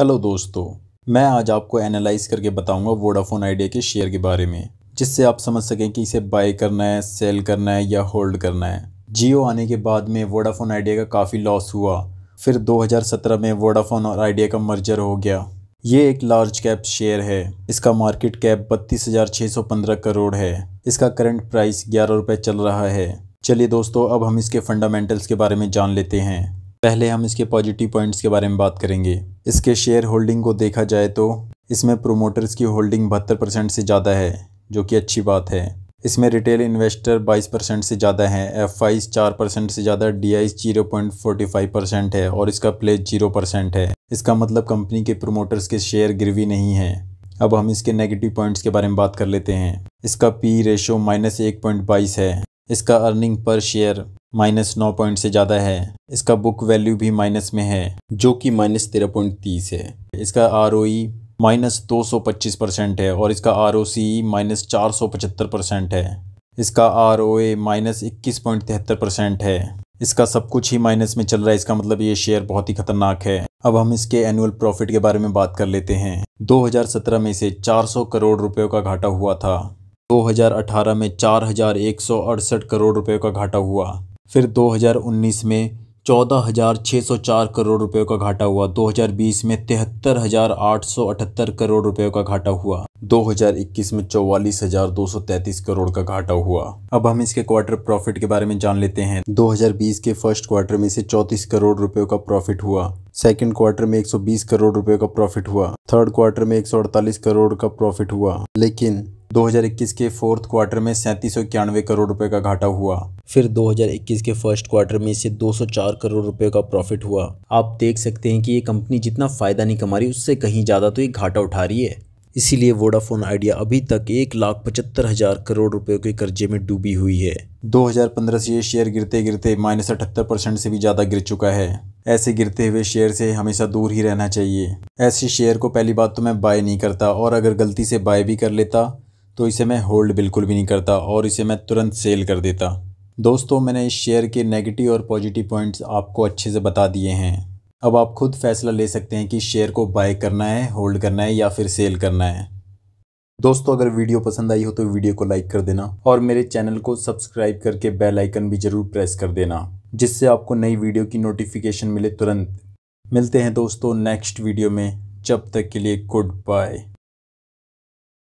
hello दोस्तों मैं आज आपको एनालाइज करके बताऊंगा वोडाफोन आइडिया के शेयर के बारे में जिससे आप समझ सकें कि इसे बाय करना है सेल करना है या होल्ड करना है जियो आने के बाद में वोडाफोन आइडिया का काफ़ी लॉस हुआ फिर 2017 में वोडाफोन और आइडिया का मर्जर हो गया ये एक लार्ज कैप शेयर है इसका मार्केट कैप बत्तीस हज़ार छः सौ पंद्रह करोड़ है इसका करंट प्राइस ग्यारह रुपये चल रहा है चलिए दोस्तों अब हम इसके फंडामेंटल्स के बारे में जान लेते हैं पहले हम इसके पॉजिटिव पॉइंट्स के बारे में बात करेंगे इसके शेयर होल्डिंग को देखा जाए तो इसमें प्रोमोटर्स की होल्डिंग बहत्तर परसेंट से ज़्यादा है जो कि अच्छी बात है इसमें रिटेल इन्वेस्टर 22 परसेंट से ज़्यादा हैं एफ आईज चार परसेंट से ज़्यादा D I's zero point forty five percent है और इसका प्लेज जीरो परसेंट है इसका मतलब कंपनी के प्रोमोटर्स के शेयर गिरवी नहीं है अब हम इसके नेगेटिव पॉइंट्स के बारे में बात कर लेते हैं इसका पी रेशो माइनस एक पॉइंट बाईस है इसका अर्निंग पर शेयर माइनस नौ पॉइंट से ज़्यादा है इसका बुक वैल्यू भी माइनस में है जो कि माइनस तेरह पॉइंट तीस है इसका आर ओ ई माइनस दो सौ पच्चीस परसेंट है और इसका आर ओ सी माइनस चार सौ पचहत्तर परसेंट है इसका आर ओ ए माइनस इक्कीस पॉइंट तिहत्तर परसेंट है इसका सब कुछ ही माइनस में चल रहा है इसका मतलब ये शेयर बहुत ही खतरनाक है अब हम इसके एनुअल प्रॉफिट के बारे में बात कर लेते हैं 2017 में इसे 400 करोड़ रुपये का घाटा हुआ था 2018 में चार करोड़ रुपये का घाटा हुआ फिर 2019 में 14,604 करोड़ रुपए का घाटा हुआ 2020 में तिहत्तर हजार आठ सौ अठहत्तर करोड़ रुपए का घाटा हुआ 2021 में चौवालीस हजार दो सौ करोड़ का घाटा हुआ अब हम इसके क्वार्टर प्रॉफिट के बारे में जान लेते हैं 2020 के फर्स्ट क्वार्टर में से 34 करोड़ रुपए का प्रॉफिट हुआ सेकेंड क्वार्टर में 120 करोड़ रुपए का प्रॉफिट हुआ थर्ड क्वार्टर में 148 करोड़ का प्रॉफिट हुआ लेकिन 2021 के फोर्थ क्वार्टर में सैंतीस करोड़ रुपए का घाटा हुआ फिर 2021 के फर्स्ट क्वार्टर में इसे 204 करोड़ रुपए का प्रॉफिट हुआ आप देख सकते हैं कि ये कंपनी जितना फ़ायदा नहीं कमा रही उससे कहीं ज़्यादा तो ये घाटा उठा रही है इसीलिए वोडाफोन आइडिया अभी तक एक लाख पचहत्तर हज़ार करोड़ रुपए के कर्जे में डूबी हुई है 2015 से ये शेयर गिरते गिरते माइनस अठहत्तर परसेंट से भी ज़्यादा गिर चुका है ऐसे गिरते हुए शेयर से हमेशा दूर ही रहना चाहिए ऐसे शेयर को पहली बात तो मैं बाय नहीं करता और अगर गलती से बाय भी कर लेता तो इसे मैं होल्ड बिल्कुल भी नहीं करता और इसे मैं तुरंत सेल कर देता दोस्तों मैंने इस शेयर के नेगेटिव और पॉजिटिव पॉइंट्स आपको अच्छे से बता दिए हैं अब आप खुद फैसला ले सकते हैं कि शेयर को बाय करना है होल्ड करना है या फिर सेल करना है दोस्तों अगर वीडियो पसंद आई हो तो वीडियो को लाइक कर देना और मेरे चैनल को सब्सक्राइब करके बेल आइकन भी ज़रूर प्रेस कर देना जिससे आपको नई वीडियो की नोटिफिकेशन मिले तुरंत मिलते हैं दोस्तों नेक्स्ट वीडियो में जब तक के लिए गुड बाय